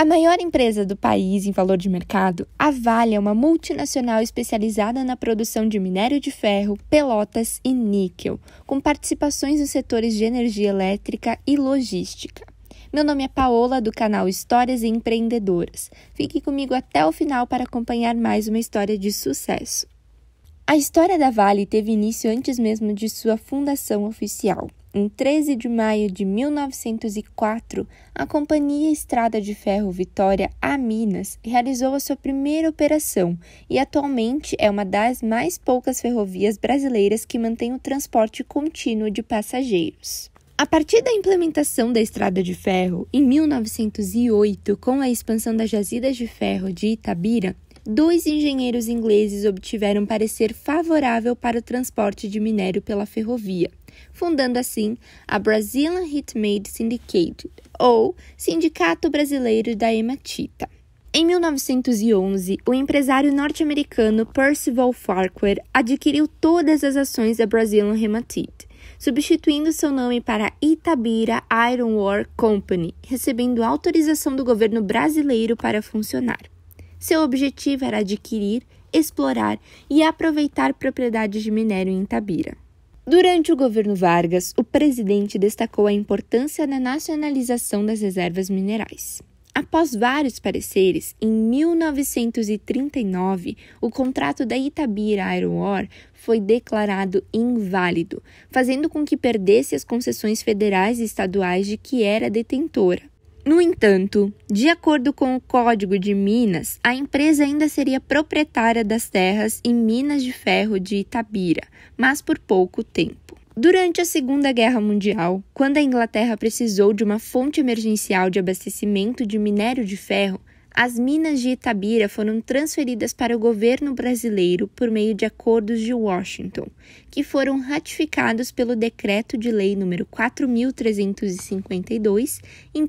A maior empresa do país em valor de mercado, a Vale é uma multinacional especializada na produção de minério de ferro, pelotas e níquel, com participações nos setores de energia elétrica e logística. Meu nome é Paola, do canal Histórias e Empreendedoras. Fique comigo até o final para acompanhar mais uma história de sucesso. A história da Vale teve início antes mesmo de sua fundação oficial. Em 13 de maio de 1904, a Companhia Estrada de Ferro Vitória a Minas realizou a sua primeira operação e atualmente é uma das mais poucas ferrovias brasileiras que mantém o transporte contínuo de passageiros. A partir da implementação da estrada de ferro, em 1908, com a expansão das jazidas de ferro de Itabira, dois engenheiros ingleses obtiveram parecer favorável para o transporte de minério pela ferrovia fundando assim a Brazilian Hitmade Syndicate, ou Sindicato Brasileiro da Hematita. Em 1911, o empresário norte-americano Percival Farquhar adquiriu todas as ações da Brazilian Hematite, substituindo seu nome para Itabira Iron Ore Company, recebendo autorização do governo brasileiro para funcionar. Seu objetivo era adquirir, explorar e aproveitar propriedades de minério em Itabira. Durante o governo Vargas, o presidente destacou a importância da nacionalização das reservas minerais. Após vários pareceres, em 1939, o contrato da Itabira Iron Ore foi declarado inválido, fazendo com que perdesse as concessões federais e estaduais de que era detentora. No entanto, de acordo com o Código de Minas, a empresa ainda seria proprietária das terras e minas de ferro de Itabira, mas por pouco tempo. Durante a Segunda Guerra Mundial, quando a Inglaterra precisou de uma fonte emergencial de abastecimento de minério de ferro, as minas de Itabira foram transferidas para o governo brasileiro por meio de acordos de Washington, que foram ratificados pelo Decreto de Lei número 4.352, em 1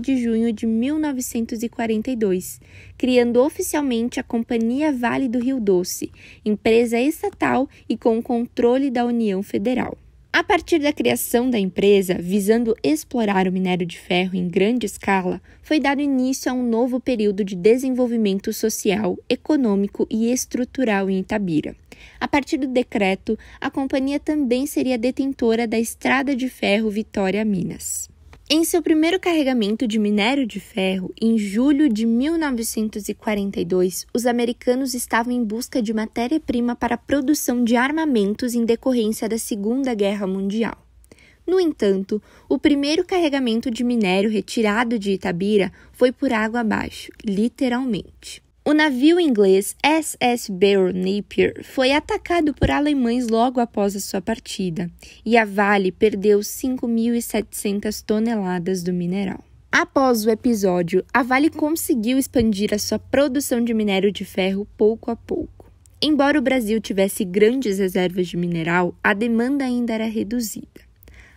de junho de 1942, criando oficialmente a Companhia Vale do Rio Doce, empresa estatal e com controle da União Federal. A partir da criação da empresa, visando explorar o minério de ferro em grande escala, foi dado início a um novo período de desenvolvimento social, econômico e estrutural em Itabira. A partir do decreto, a companhia também seria detentora da Estrada de Ferro Vitória Minas. Em seu primeiro carregamento de minério de ferro, em julho de 1942, os americanos estavam em busca de matéria-prima para a produção de armamentos em decorrência da Segunda Guerra Mundial. No entanto, o primeiro carregamento de minério retirado de Itabira foi por água abaixo, literalmente. O navio inglês SS Baron Napier foi atacado por alemães logo após a sua partida, e a Vale perdeu 5.700 toneladas do mineral. Após o episódio, a Vale conseguiu expandir a sua produção de minério de ferro pouco a pouco. Embora o Brasil tivesse grandes reservas de mineral, a demanda ainda era reduzida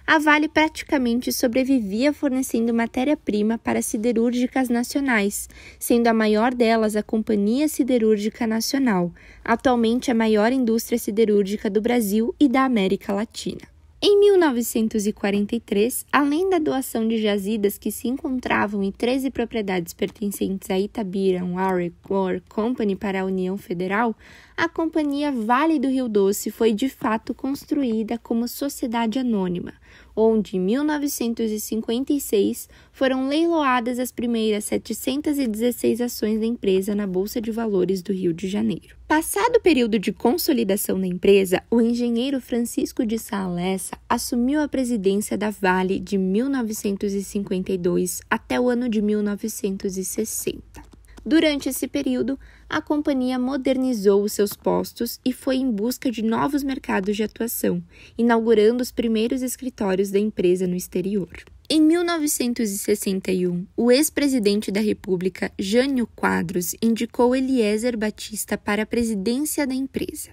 a Vale praticamente sobrevivia fornecendo matéria-prima para siderúrgicas nacionais, sendo a maior delas a Companhia Siderúrgica Nacional, atualmente a maior indústria siderúrgica do Brasil e da América Latina. Em 1943, além da doação de jazidas que se encontravam em 13 propriedades pertencentes à Itabira Warwick War Company para a União Federal, a Companhia Vale do Rio Doce foi de fato construída como sociedade anônima, onde, em 1956, foram leiloadas as primeiras 716 ações da empresa na Bolsa de Valores do Rio de Janeiro. Passado o período de consolidação da empresa, o engenheiro Francisco de Salesa assumiu a presidência da Vale de 1952 até o ano de 1960. Durante esse período, a companhia modernizou os seus postos e foi em busca de novos mercados de atuação, inaugurando os primeiros escritórios da empresa no exterior. Em 1961, o ex-presidente da República, Jânio Quadros, indicou Eliezer Batista para a presidência da empresa.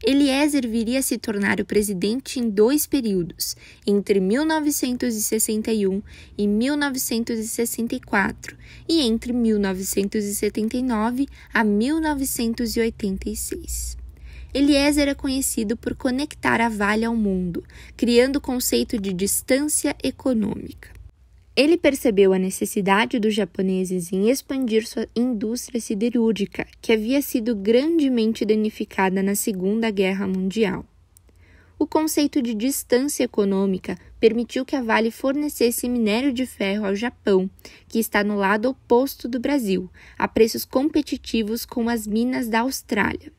Eliezer viria a se tornar o presidente em dois períodos, entre 1961 e 1964 e entre 1979 a 1986. Eliezer é conhecido por conectar a Vale ao mundo, criando o conceito de distância econômica. Ele percebeu a necessidade dos japoneses em expandir sua indústria siderúrgica, que havia sido grandemente danificada na Segunda Guerra Mundial. O conceito de distância econômica permitiu que a Vale fornecesse minério de ferro ao Japão, que está no lado oposto do Brasil, a preços competitivos com as minas da Austrália.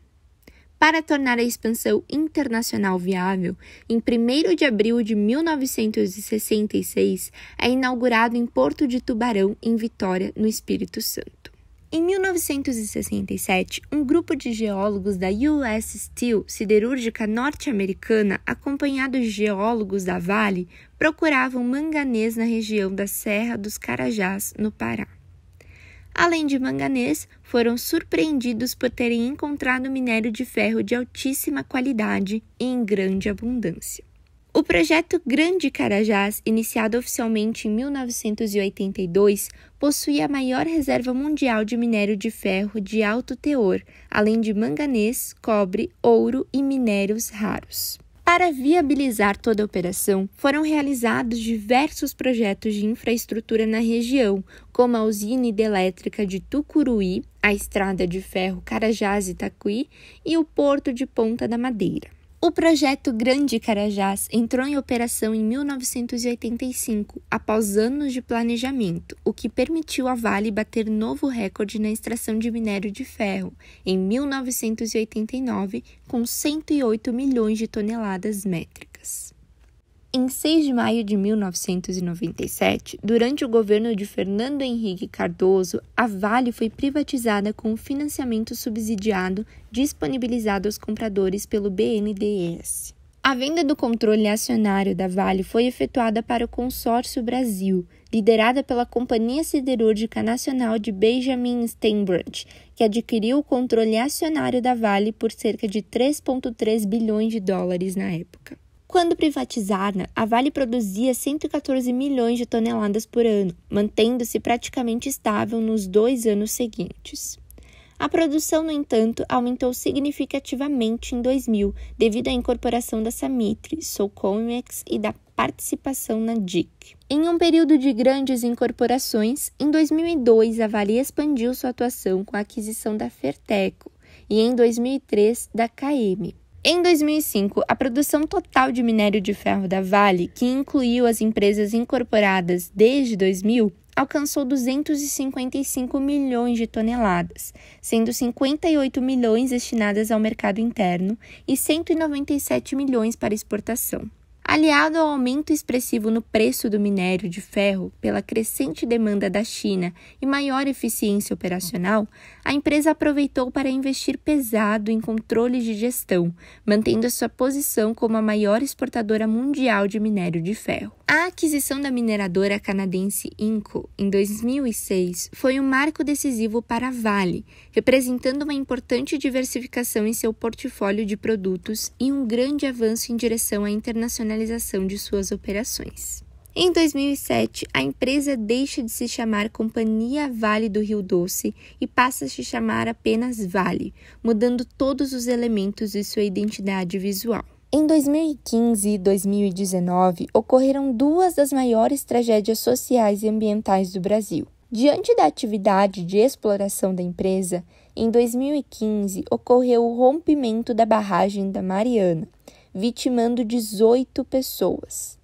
Para tornar a expansão internacional viável, em 1 de abril de 1966 é inaugurado em Porto de Tubarão, em Vitória, no Espírito Santo. Em 1967, um grupo de geólogos da US Steel, siderúrgica norte-americana, acompanhado de geólogos da Vale, procuravam manganês na região da Serra dos Carajás, no Pará além de manganês, foram surpreendidos por terem encontrado minério de ferro de altíssima qualidade e em grande abundância. O projeto Grande Carajás, iniciado oficialmente em 1982, possui a maior reserva mundial de minério de ferro de alto teor, além de manganês, cobre, ouro e minérios raros. Para viabilizar toda a operação, foram realizados diversos projetos de infraestrutura na região, como a usina hidrelétrica de Tucuruí, a estrada de ferro carajás itaqui e o porto de Ponta da Madeira. O projeto Grande Carajás entrou em operação em 1985, após anos de planejamento, o que permitiu a Vale bater novo recorde na extração de minério de ferro, em 1989, com 108 milhões de toneladas métricas. Em 6 de maio de 1997, durante o governo de Fernando Henrique Cardoso, a Vale foi privatizada com financiamento subsidiado disponibilizado aos compradores pelo BNDES. A venda do controle acionário da Vale foi efetuada para o Consórcio Brasil, liderada pela Companhia Siderúrgica Nacional de Benjamin Steinbruch, que adquiriu o controle acionário da Vale por cerca de 3,3 bilhões de dólares na época. Quando privatizada, né, a Vale produzia 114 milhões de toneladas por ano, mantendo-se praticamente estável nos dois anos seguintes. A produção, no entanto, aumentou significativamente em 2000, devido à incorporação da Samitre, Solcomex e da participação na DIC. Em um período de grandes incorporações, em 2002 a Vale expandiu sua atuação com a aquisição da Ferteco e em 2003 da KM. Em 2005, a produção total de minério de ferro da Vale, que incluiu as empresas incorporadas desde 2000, alcançou 255 milhões de toneladas, sendo 58 milhões destinadas ao mercado interno e 197 milhões para exportação. Aliado ao aumento expressivo no preço do minério de ferro pela crescente demanda da China e maior eficiência operacional, a empresa aproveitou para investir pesado em controles de gestão, mantendo a sua posição como a maior exportadora mundial de minério de ferro. A aquisição da mineradora canadense Inco em 2006 foi um marco decisivo para a Vale, representando uma importante diversificação em seu portfólio de produtos e um grande avanço em direção à internacionalização de suas operações. Em 2007, a empresa deixa de se chamar Companhia Vale do Rio Doce e passa a se chamar apenas Vale, mudando todos os elementos de sua identidade visual. Em 2015 e 2019, ocorreram duas das maiores tragédias sociais e ambientais do Brasil. Diante da atividade de exploração da empresa, em 2015 ocorreu o rompimento da barragem da Mariana, vitimando 18 pessoas.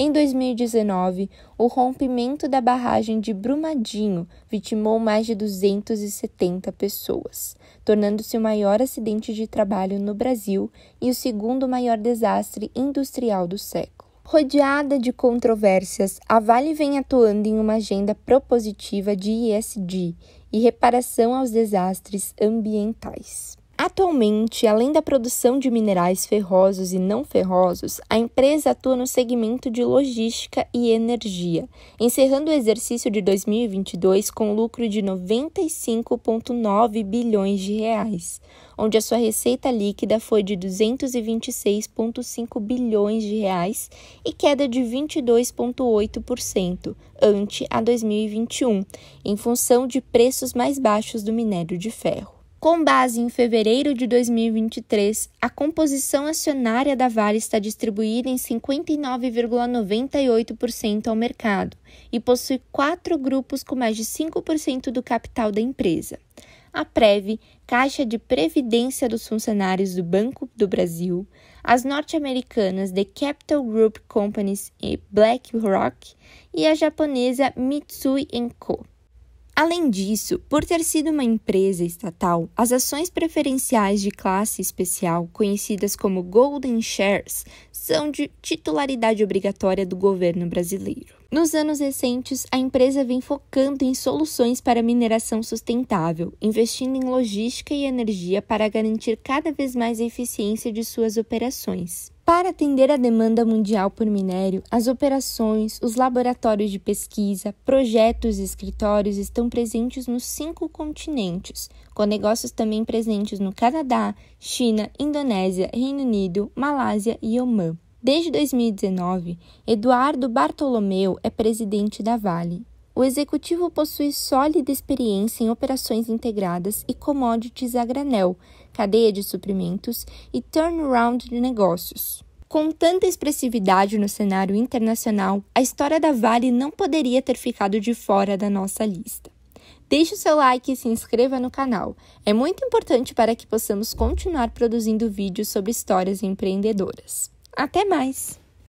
Em 2019, o rompimento da barragem de Brumadinho vitimou mais de 270 pessoas, tornando-se o maior acidente de trabalho no Brasil e o segundo maior desastre industrial do século. Rodeada de controvérsias, a Vale vem atuando em uma agenda propositiva de ISD e reparação aos desastres ambientais. Atualmente, além da produção de minerais ferrosos e não ferrosos, a empresa atua no segmento de logística e energia, encerrando o exercício de 2022 com lucro de 95,9 bilhões de reais, onde a sua receita líquida foi de 226,5 bilhões de reais e queda de 22,8% ante a 2021, em função de preços mais baixos do minério de ferro. Com base em fevereiro de 2023, a composição acionária da Vale está distribuída em 59,98% ao mercado e possui quatro grupos com mais de 5% do capital da empresa. A Prev, Caixa de Previdência dos Funcionários do Banco do Brasil, as norte-americanas The Capital Group Companies e BlackRock e a japonesa Mitsui Co. Além disso, por ter sido uma empresa estatal, as ações preferenciais de classe especial, conhecidas como Golden Shares, são de titularidade obrigatória do governo brasileiro. Nos anos recentes, a empresa vem focando em soluções para mineração sustentável, investindo em logística e energia para garantir cada vez mais a eficiência de suas operações. Para atender à demanda mundial por minério, as operações, os laboratórios de pesquisa, projetos e escritórios estão presentes nos cinco continentes, com negócios também presentes no Canadá, China, Indonésia, Reino Unido, Malásia e Oman. Desde 2019, Eduardo Bartolomeu é presidente da Vale o executivo possui sólida experiência em operações integradas e commodities a granel, cadeia de suprimentos e turnaround de negócios. Com tanta expressividade no cenário internacional, a história da Vale não poderia ter ficado de fora da nossa lista. Deixe o seu like e se inscreva no canal. É muito importante para que possamos continuar produzindo vídeos sobre histórias empreendedoras. Até mais!